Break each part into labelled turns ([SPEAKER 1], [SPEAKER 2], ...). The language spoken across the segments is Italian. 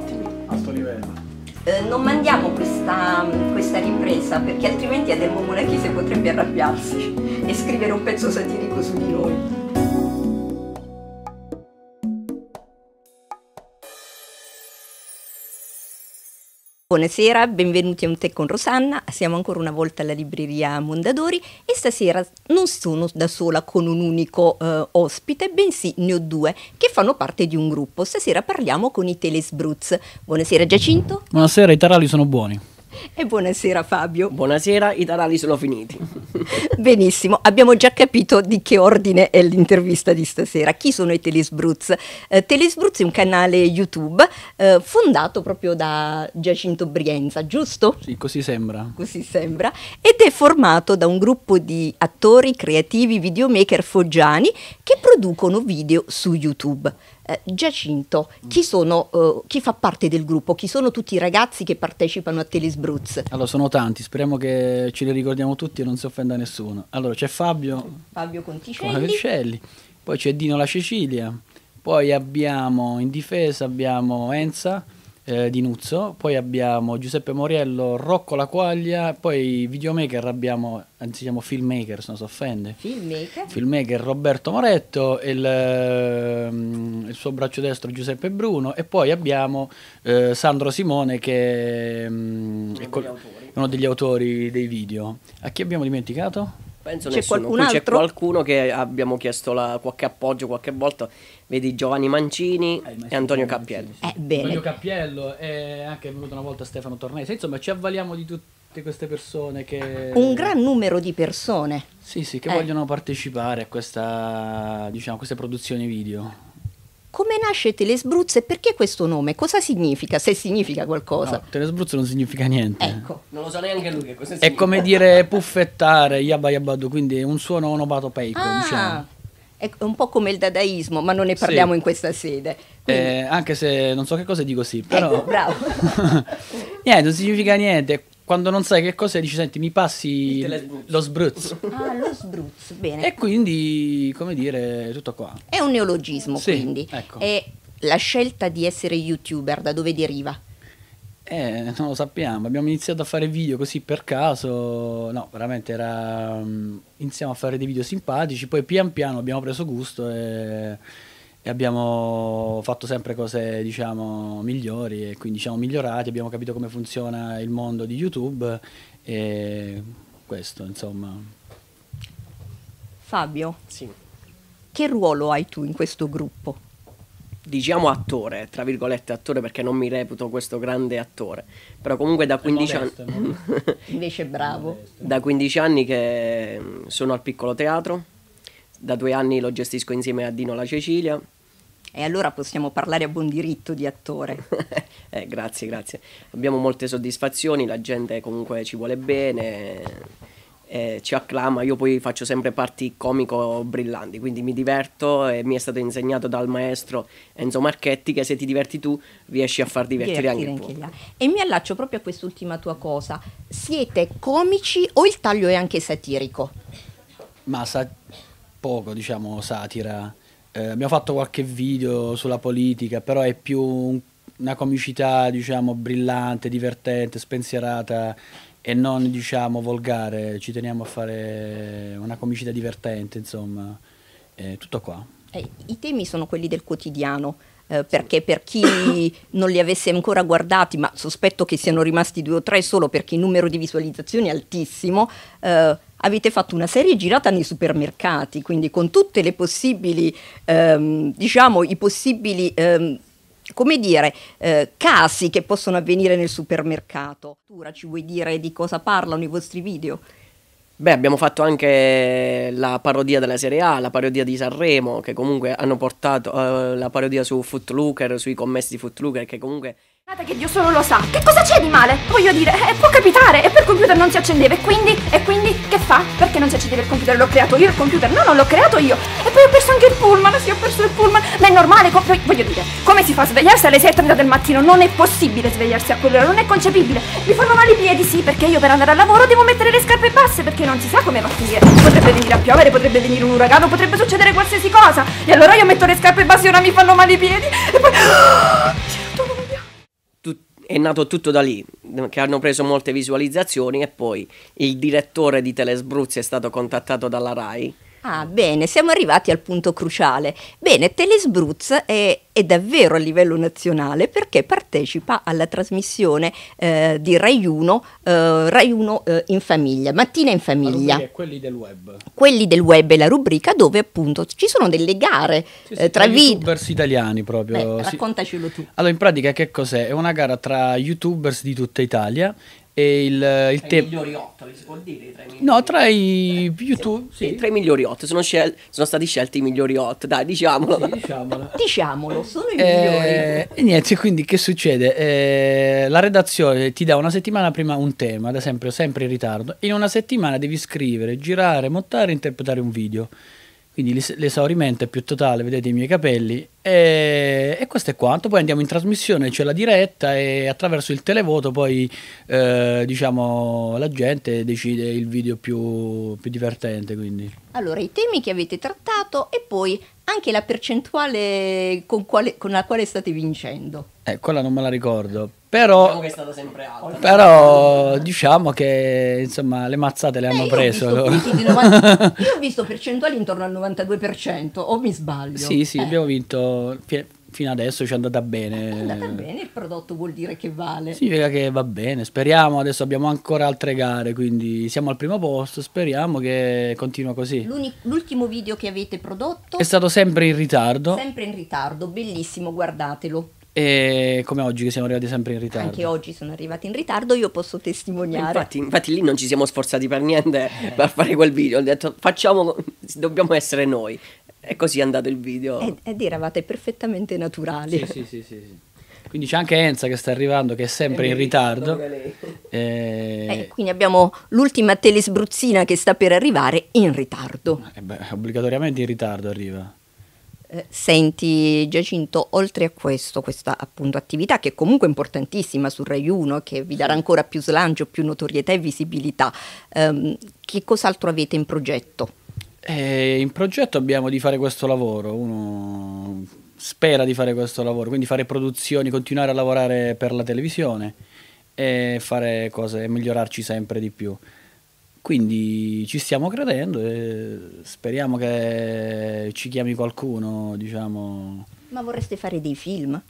[SPEAKER 1] ottimi. Alto livello.
[SPEAKER 2] Eh, non mandiamo questa, questa, ripresa perché altrimenti Adelmo Monachise potrebbe arrabbiarsi e scrivere un pezzo satirico su di noi. Buonasera, benvenuti a Un Tè con Rosanna, siamo ancora una volta alla libreria Mondadori e stasera non sono da sola con un unico eh, ospite, bensì ne ho due che fanno parte di un gruppo. Stasera parliamo con i Telesbruz. Buonasera Giacinto.
[SPEAKER 3] Buonasera, i tarali sono buoni.
[SPEAKER 2] E buonasera
[SPEAKER 4] Fabio. Buonasera, i tarali sono finiti.
[SPEAKER 2] Benissimo, abbiamo già capito di che ordine è l'intervista di stasera. Chi sono i Telesbruz? Eh, Telesbruz è un canale YouTube eh, fondato proprio da Giacinto Brienza, giusto? Sì, così sembra. Così sembra. Ed è formato da un gruppo di attori, creativi, videomaker foggiani che producono video su YouTube eh, Giacinto, chi, sono, eh, chi, fa parte del gruppo? Chi sono tutti i ragazzi che partecipano a Telesbruz? Allora, sono
[SPEAKER 3] tanti, speriamo che ce li ricordiamo tutti e non si offenda nessuno. Allora, c'è Fabio,
[SPEAKER 2] Fabio Conticelli.
[SPEAKER 3] Conticelli, poi c'è Dino La Cecilia, poi abbiamo in difesa abbiamo Enza, eh, di Nuzzo, poi abbiamo Giuseppe Moriello, Rocco La Quaglia, poi videomaker abbiamo, anzi diciamo filmmaker se non si offende,
[SPEAKER 2] filmmaker,
[SPEAKER 3] filmmaker Roberto Moretto, il, ehm, il, suo braccio destro Giuseppe Bruno e poi abbiamo eh, Sandro Simone che ehm, è uno degli autori dei video. A chi abbiamo dimenticato?
[SPEAKER 4] Penso c'è nessuno. Qualcun c'è qualcuno che abbiamo chiesto la, qualche appoggio qualche volta. Vedi Giovanni Mancini eh, e Antonio Cappiello. Sì,
[SPEAKER 3] sì. Eh, Antonio Cappiello è anche venuto una volta Stefano Tornese. Insomma, ci avvaliamo di tutte queste persone che... Un gran
[SPEAKER 2] numero di persone. Sì, sì,
[SPEAKER 3] che eh. vogliono partecipare a questa, diciamo, queste produzioni video. Come nasce
[SPEAKER 2] Telesbruzzo e perché questo nome? Cosa significa? Se significa qualcosa? No,
[SPEAKER 3] Telesbruzzo non significa niente. Ecco.
[SPEAKER 4] Non lo sa so neanche lui che cosa
[SPEAKER 2] significa. È come
[SPEAKER 3] dire puffettare, yabba yabadu, quindi un suono onomatopeico, ah. diciamo.
[SPEAKER 2] È un po' come il dadaismo, ma non ne parliamo sì. in questa sede. Eh,
[SPEAKER 3] quindi... Eh, anche se non so che cosa dico sì, però... Ecco, bravo. niente, non significa niente quando non sai che cosa dici, senti, mi passi lo sbruzzo. Ah,
[SPEAKER 2] lo sbruzzo, bene. E
[SPEAKER 3] quindi, come dire, tutto qua. È un neologismo, sì, quindi. Ecco. È la scelta di essere youtuber, da dove deriva? Eh, non lo sappiamo, abbiamo iniziato a fare video così per caso, no, veramente era... Mm, iniziamo a fare dei video simpatici, poi pian piano abbiamo preso gusto e e abbiamo fatto sempre cose diciamo migliori e quindi siamo migliorati, abbiamo capito come funziona il mondo di YouTube e questo insomma.
[SPEAKER 2] Fabio,
[SPEAKER 4] sì. che ruolo hai tu in questo gruppo?
[SPEAKER 3] Diciamo attore, tra
[SPEAKER 4] virgolette attore perché non mi reputo questo grande attore, però comunque da 15 anni...
[SPEAKER 2] Invece bravo.
[SPEAKER 4] Da 15 anni che mm, sono al piccolo teatro, da due anni lo gestisco insieme a Dino La Cecilia. E allora possiamo parlare a buon diritto di attore. eh, grazie, grazie. Abbiamo molte soddisfazioni, la gente comunque ci vuole bene, eh, ci acclama. Io poi faccio sempre parti comico brillanti, quindi mi diverto e mi è stato insegnato dal maestro Enzo Marchetti che se ti diverti tu riesci a far divertire, divertire anche, anche tu.
[SPEAKER 2] Là. E mi allaccio proprio a quest'ultima tua cosa. Siete comici o il taglio è anche satirico?
[SPEAKER 3] Ma satirico poco, diciamo, satira. Eh, abbiamo fatto qualche video sulla politica, però è più una comicità, diciamo, brillante, divertente, spensierata e non, diciamo, volgare. Ci teniamo a fare una comicità divertente, insomma. Eh, tutto qua.
[SPEAKER 2] Eh, I temi sono quelli del quotidiano. Eh, perché per chi non li avesse ancora guardati, ma sospetto che siano rimasti due o tre solo perché il numero di visualizzazioni è altissimo, eh, avete fatto una serie girata nei supermercati, quindi con tutte le possibili, ehm, diciamo, i possibili... Ehm, come dire, eh, casi che possono avvenire nel supermercato. Ci vuoi dire di cosa parlano i vostri video?
[SPEAKER 4] Beh, abbiamo fatto anche la parodia della Serie A, la parodia di Sanremo, che comunque hanno portato eh, la parodia su Footlooker, sui commessi di Footlooker, che comunque
[SPEAKER 1] che Dio solo lo sa. Che cosa c'è di male? Voglio dire, eh, può capitare. E per computer non si accendeva. E quindi, e quindi, che fa? Perché non si accendeva il computer? L'ho creato io il computer? No, non l'ho creato io. E poi ho perso anche il pullman. Sì, ho perso il pullman. Ma è normale. voglio dire, come si fa a svegliarsi alle 6.30 del mattino? Non è possibile svegliarsi a quell'ora. Non è concepibile. Mi fanno male i piedi, sì, perché io per andare al lavoro devo mettere le scarpe basse. Perché non si sa come va a finire. Potrebbe venire a piovere, potrebbe venire un uragano, potrebbe succedere qualsiasi cosa. E allora io metto le scarpe basse e ora mi fanno male i piedi. E poi. Ah!
[SPEAKER 4] è nato tutto da lì, che hanno preso molte visualizzazioni e poi il direttore di Telesbruzzi è stato contattato dalla RAI
[SPEAKER 2] Ah, bene, siamo arrivati al punto cruciale. Bene, Telesbruz è, è davvero a livello nazionale perché partecipa alla trasmissione eh, di Rai 1, eh, Rai 1 eh, in famiglia, Mattina in famiglia.
[SPEAKER 3] quelli del web.
[SPEAKER 2] Quelli del web è la rubrica dove appunto ci sono delle gare sì, sì, eh, tra youtubers
[SPEAKER 3] italiani proprio. Beh,
[SPEAKER 2] raccontacelo tu.
[SPEAKER 3] Allora, in pratica che cos'è? È una gara tra youtubers di tutta Italia e il, il tra i
[SPEAKER 4] migliori 8 si può dire tra
[SPEAKER 3] i no tra i più eh, YouTube sì, sì. tra i migliori 8 sono, scel-
[SPEAKER 4] sono, stati scelti i migliori 8 dai diciamolo sì, diciamolo. diciamolo sono i eh,
[SPEAKER 2] migliori
[SPEAKER 3] e niente quindi che succede eh, la redazione ti dà una settimana prima un tema ad esempio sempre in ritardo in una settimana devi scrivere girare montare e interpretare un video quindi l'esaurimento è più totale, vedete i miei capelli. E, e, questo è quanto, poi andiamo in trasmissione, c'è la diretta e attraverso il televoto poi eh, diciamo, la gente decide il video più, più divertente. Quindi.
[SPEAKER 2] Allora, i temi che avete trattato e poi anche la percentuale con, quale, con la quale state vincendo.
[SPEAKER 3] Eh, quella non me la ricordo, però, diciamo però diciamo che insomma le mazzate le eh, hanno eh, prese. Io, io
[SPEAKER 2] ho visto percentuali intorno al 92%, o mi sbaglio? Sì, sì, eh. abbiamo
[SPEAKER 3] vinto fino adesso ci è andata bene. È andata bene,
[SPEAKER 2] il prodotto vuol dire che vale. Significa
[SPEAKER 3] che va bene, speriamo, adesso abbiamo ancora altre gare, quindi siamo al primo posto, speriamo che continua così.
[SPEAKER 2] l'ultimo video che avete prodotto? È
[SPEAKER 3] stato sempre in ritardo.
[SPEAKER 2] Sempre in ritardo, bellissimo, guardatelo.
[SPEAKER 3] E come oggi che siamo arrivati sempre in ritardo. Anche
[SPEAKER 2] oggi sono arrivati in ritardo, io posso testimoniare. Infatti,
[SPEAKER 4] infatti lì non ci siamo sforzati per niente eh. per fare quel video, ho detto facciamo, dobbiamo essere noi. E così è andato il video.
[SPEAKER 2] Ed, eravate perfettamente naturali. Sì, sì,
[SPEAKER 4] sì, sì, sì.
[SPEAKER 3] Quindi c'è anche Enza che sta arrivando, che è sempre in ritardo. E... Eh, eh,
[SPEAKER 2] quindi abbiamo l'ultima telesbruzzina che sta per arrivare in ritardo.
[SPEAKER 3] Eh beh, obbligatoriamente in ritardo arriva.
[SPEAKER 2] Eh, senti Giacinto, oltre a questo, questa appunto attività che è comunque importantissima su Rai 1, che vi darà ancora più slancio, più notorietà e visibilità, ehm, che cos'altro avete in progetto?
[SPEAKER 3] Eh, in progetto abbiamo di fare questo lavoro, uno spera di fare questo lavoro, quindi fare produzioni, continuare a lavorare per la televisione e fare cose, migliorarci sempre di più. Quindi ci stiamo credendo e speriamo che ci chiami qualcuno, diciamo. Ma vorreste fare dei film?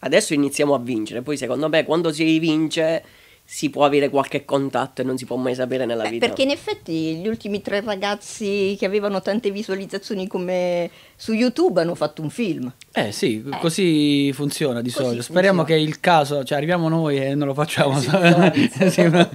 [SPEAKER 4] Adesso iniziamo a vincere, poi secondo me quando si vince si può avere qualche contatto e non si può mai sapere nella Beh, vita. Perché in
[SPEAKER 2] effetti gli ultimi tre ragazzi che avevano tante visualizzazioni come su YouTube hanno fatto un film.
[SPEAKER 3] Eh sì, eh. così funziona di così solito. Funziona. Speriamo che il caso, cioè arriviamo noi e non lo facciamo. Sì, sì, ma...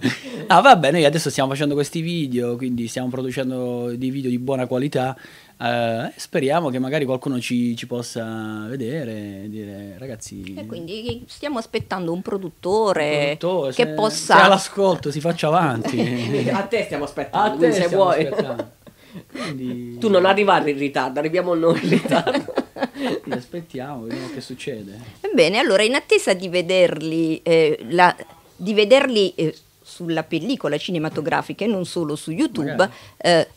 [SPEAKER 3] ah vabbè, noi adesso stiamo facendo questi video, quindi stiamo producendo dei video di buona qualità eh, speriamo che magari qualcuno ci, ci possa vedere e dire ragazzi. E
[SPEAKER 2] quindi stiamo aspettando un produttore, un produttore che se, possa. Se
[SPEAKER 3] all'ascolto si faccia avanti. A te stiamo aspettando. A te se vuoi. Quindi... Tu
[SPEAKER 4] non arrivare in ritardo, arriviamo noi in ritardo.
[SPEAKER 3] aspettiamo, vediamo che succede.
[SPEAKER 2] Bene, allora in attesa di vederli, eh, la, di vederli eh, sulla pellicola cinematografica e non solo su YouTube, eh,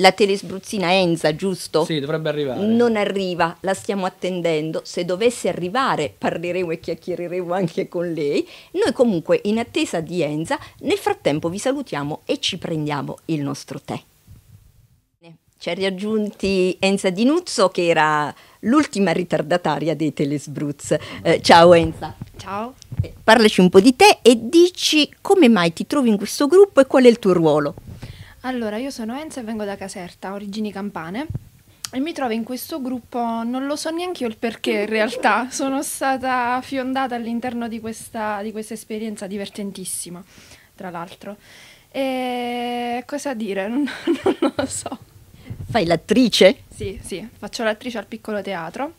[SPEAKER 2] la telesbruzzina Enza, giusto? Sì, dovrebbe arrivare. Non arriva, la stiamo attendendo. Se dovesse arrivare parleremo e chiacchiereremo anche con lei. Noi comunque in attesa di Enza, nel frattempo vi salutiamo e ci prendiamo il nostro tè. Ci ha raggiunti Enza Di Nuzzo che era l'ultima ritardataria dei Telesbruz. Eh, ciao Enza. Ciao. Eh, parlaci un po' di te e dici come mai ti trovi in questo gruppo e qual è il tuo ruolo.
[SPEAKER 1] Allora, io sono Enza e vengo da Caserta, origini campane. E mi trovo in questo gruppo, non lo so neanche io il perché in realtà, sono stata fiondata all'interno di questa, di questa esperienza divertentissima, tra l'altro. E cosa dire? Non, non, lo so.
[SPEAKER 3] Fai l'attrice?
[SPEAKER 1] Sì, sì, faccio l'attrice al piccolo teatro.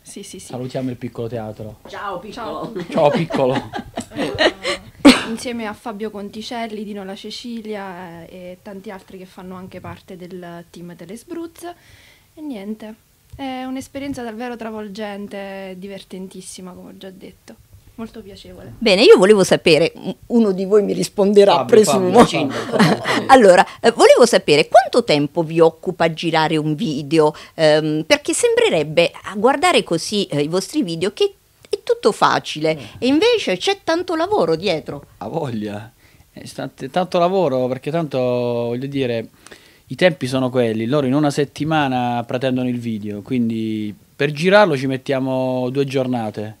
[SPEAKER 1] Sì, sì, sì. Salutiamo
[SPEAKER 3] il piccolo teatro.
[SPEAKER 1] Ciao piccolo. Ciao piccolo. Ciao,
[SPEAKER 3] piccolo.
[SPEAKER 1] insieme a Fabio Conticelli, Dino La Cecilia eh, e tanti altri che fanno anche parte del team Telesbruz. E niente, è un'esperienza davvero travolgente, divertentissima come ho già detto. Molto piacevole.
[SPEAKER 2] Bene, io volevo sapere, uno di voi mi risponderà, Fabio, presumo. Fabio, allora, eh, volevo sapere quanto tempo vi occupa girare un video, ehm, perché sembrerebbe a guardare così eh, i vostri video che tutto facile eh. e invece c'è tanto lavoro dietro.
[SPEAKER 3] A voglia, eh, State, tanto lavoro perché tanto voglio dire i tempi sono quelli, loro in una settimana pretendono il video, quindi per girarlo ci mettiamo due giornate,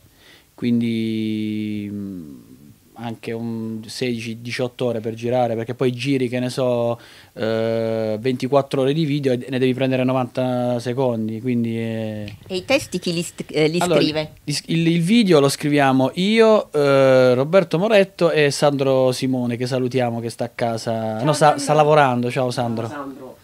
[SPEAKER 3] quindi mm, anche un 16-18 ore per girare perché poi giri che ne so eh, 24 ore di video e ne devi prendere 90 secondi quindi è...
[SPEAKER 2] Eh. e i testi chi li, st- eh, li allora, scrive?
[SPEAKER 3] Il, il, video lo scriviamo io eh, Roberto Moretto e Sandro Simone che salutiamo che sta a casa ciao, no, sta, sta, lavorando ciao Sandro. Ciao, Sandro.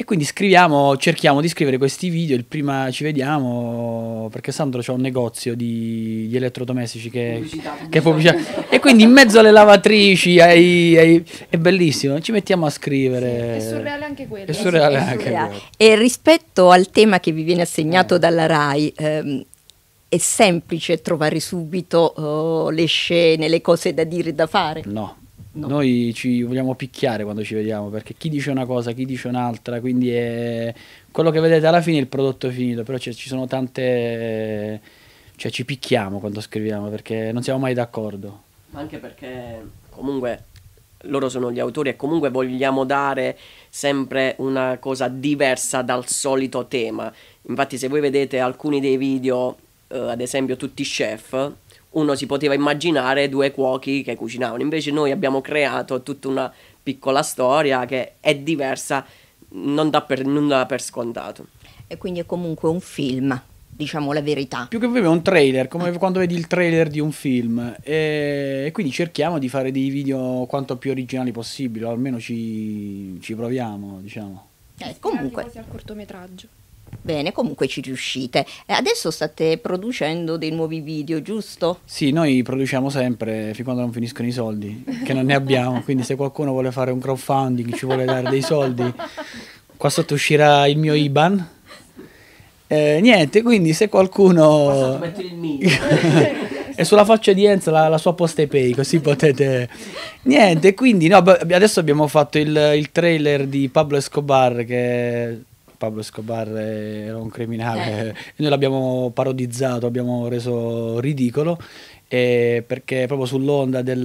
[SPEAKER 3] E quindi scriviamo, cerchiamo di scrivere questi video, il prima ci vediamo, perché Sandro c'è un negozio di, di elettrodomestici che, pubblicità, che pubblicità. pubblicità. e quindi in mezzo alle lavatrici ai, ai, è bellissimo, ci mettiamo a scrivere. Sì, è surreale anche quello. È surreale è anche quello.
[SPEAKER 2] E rispetto al tema che vi viene assegnato eh. dalla RAI, ehm, è semplice trovare subito oh, le scene, le cose da dire e da fare?
[SPEAKER 3] No No. Noi ci vogliamo picchiare quando ci vediamo perché chi dice una cosa, chi dice un'altra, quindi è... quello che vedete alla fine è il prodotto finito, però ci sono tante... cioè ci picchiamo quando scriviamo perché non siamo mai d'accordo.
[SPEAKER 4] anche perché comunque loro sono gli autori e comunque vogliamo dare sempre una cosa diversa dal solito tema. Infatti se voi vedete alcuni dei video eh, ad esempio tutti i chef, uno si poteva immaginare due cuochi che cucinavano, invece noi abbiamo creato tutta una piccola storia che è diversa, non dà per, per scontato.
[SPEAKER 2] E quindi è comunque un film diciamo la verità. Più
[SPEAKER 3] che proprio un trailer, come ah. quando vedi il trailer di un film. E quindi cerchiamo di fare dei video quanto più originali possibile, o almeno ci, ci proviamo, diciamo.
[SPEAKER 1] Eh, comunque. Quasi al cortometraggio.
[SPEAKER 2] Bene, comunque ci riuscite. Adesso state producendo dei nuovi video,
[SPEAKER 3] giusto? Sì, noi produciamo sempre fin quando non finiscono i soldi, che non ne abbiamo, quindi se qualcuno vuole fare un crowdfunding, ci vuole dare dei soldi, qua sotto uscirà il mio IBAN. Eh, niente, quindi se qualcuno... e sulla faccia di Enzo la, la sua posta e pay così potete niente quindi no, adesso abbiamo fatto il, il, trailer di Pablo Escobar che Pablo Escobar era un criminale, eh. noi l'abbiamo parodizzato, abbiamo reso ridicolo eh, perché proprio sull'onda del,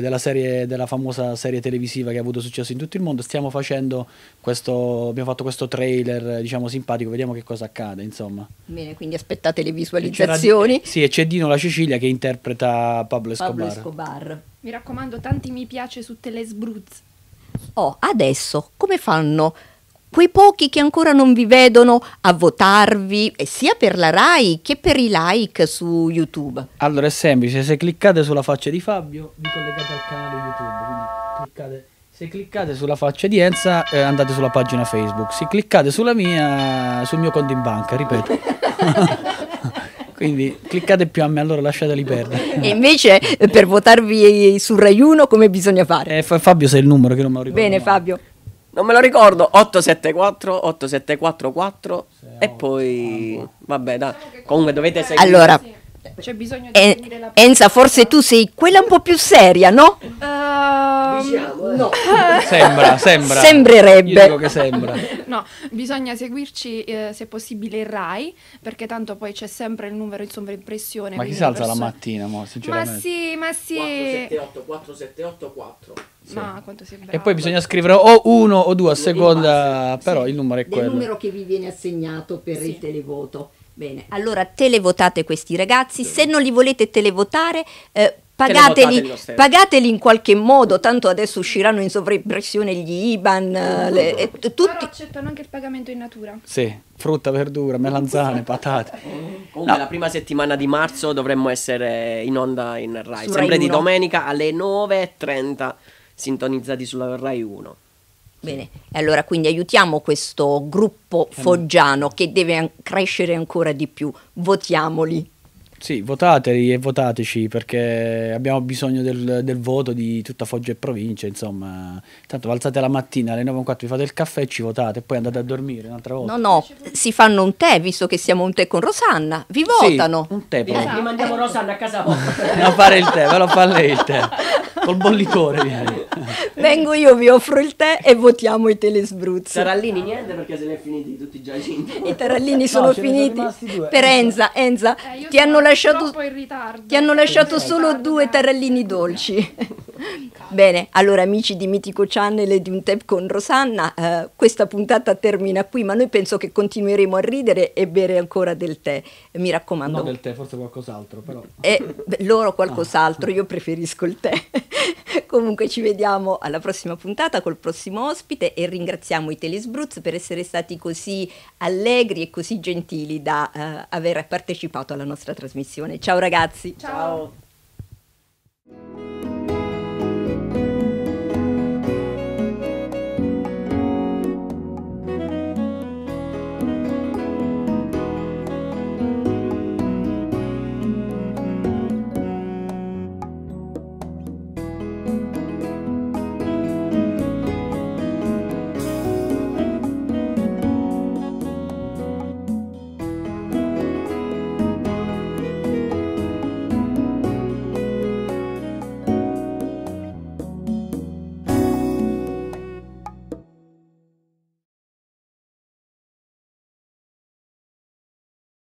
[SPEAKER 3] della, serie, della famosa serie televisiva che ha avuto successo in tutto il mondo stiamo facendo questo, abbiamo fatto questo trailer diciamo simpatico, vediamo che cosa accade insomma.
[SPEAKER 1] Bene, quindi aspettate le visualizzazioni.
[SPEAKER 3] Eh, sì, e c'è Dino La Cecilia che interpreta Pablo Escobar. Pablo
[SPEAKER 1] Escobar. Mi raccomando tanti mi piace su Telesbruz.
[SPEAKER 2] Oh, adesso come fanno quei pochi che ancora non vi vedono a votarvi eh, sia per la RAI che per i like su YouTube?
[SPEAKER 3] Allora è semplice, se cliccate sulla faccia di Fabio vi collegate al canale YouTube, cliccate, se cliccate sulla faccia di Enza eh, andate sulla pagina Facebook, se cliccate sulla mia sul mio conto in banca, ripeto. quindi cliccate più a me allora lasciateli perdere e
[SPEAKER 2] invece eh, per votarvi su Rai 1 come bisogna fare?
[SPEAKER 4] Eh, Fabio
[SPEAKER 3] sei il numero che non mi lo ricordo bene mai.
[SPEAKER 4] Fabio non me lo ricordo. 874, 8744 e poi... Vabbè, dai. Comunque dovete seguire... Allora... Eh. C'è
[SPEAKER 2] bisogno di eh, la Enza, forse tu sei quella un po' più seria, no?
[SPEAKER 1] Uh, diciamo, eh. no. sembra,
[SPEAKER 3] sembra. Sembrerebbe. Sembra.
[SPEAKER 1] no, bisogna seguirci eh, se possibile il RAI, perché tanto poi c'è sempre il numero in sovraimpressione. Ma chi si alza persone... la
[SPEAKER 3] mattina, mo, sinceramente? Ma
[SPEAKER 1] sì, ma sì. 478 4784. Sì. Ma quanto
[SPEAKER 3] sei bravo. E poi bisogna scrivere o uno o due a seconda, il però il numero è quello. Il numero
[SPEAKER 1] che vi
[SPEAKER 2] viene assegnato per sì. il televoto. Bene, allora televotate questi ragazzi, se non li volete televotare eh, pagateli, pagateli, in qualche modo, tanto adesso usciranno in sovraimpressione gli IBAN, le, eh, tutti... Però
[SPEAKER 1] accettano anche il pagamento in natura.
[SPEAKER 3] Sì, frutta, verdura, melanzane, patate.
[SPEAKER 4] Comunque no. la prima settimana di marzo dovremmo essere in onda in Rai, Su sempre Rai di domenica alle 9.30 sintonizzati
[SPEAKER 3] sulla Rai 1. Bene,
[SPEAKER 2] e allora quindi aiutiamo questo gruppo ehm. foggiano che deve an- crescere ancora di più, votiamoli.
[SPEAKER 3] Sì, votateli e votateci perché abbiamo bisogno del, del voto di tutta Foggia e provincia, insomma. Tanto alzate la mattina alle 9.15, vi fate il caffè e ci votate e poi andate a dormire un'altra volta. No,
[SPEAKER 2] no, si fanno un tè, visto che siamo un tè con Rosanna, vi votano. Sì, un tè, vi, diciamo,
[SPEAKER 3] eh,
[SPEAKER 4] mandiamo Rosanna a casa
[SPEAKER 3] vostra. a fare il tè, ve lo fa lei il tè. Col bollicone vieni.
[SPEAKER 4] Vengo io, vi
[SPEAKER 2] offro il tè e votiamo i telesbruzzi. Tarallini
[SPEAKER 4] niente perché se ne è finiti tutti già I
[SPEAKER 1] tarallini no, sono finiti. Sono per
[SPEAKER 2] Enza, Enza, eh, ti, hanno lasciato,
[SPEAKER 1] ti hanno lasciato
[SPEAKER 2] solo ritardo, due tarallini no. dolci. Bene, allora amici di Mitico Channel e di Un Tep con Rosanna, eh, questa puntata termina qui, ma noi penso che continueremo a ridere e bere ancora del tè. Eh, mi raccomando. No, del
[SPEAKER 3] tè, forse qualcos'altro, però.
[SPEAKER 2] Eh, loro ah. qualcos'altro, ah. io preferisco il tè. Comunque ci vediamo alla prossima puntata col prossimo ospite e ringraziamo i Telesbruz per essere stati così allegri e così gentili da uh, aver partecipato alla nostra trasmissione. Ciao ragazzi! Ciao!
[SPEAKER 4] Ciao.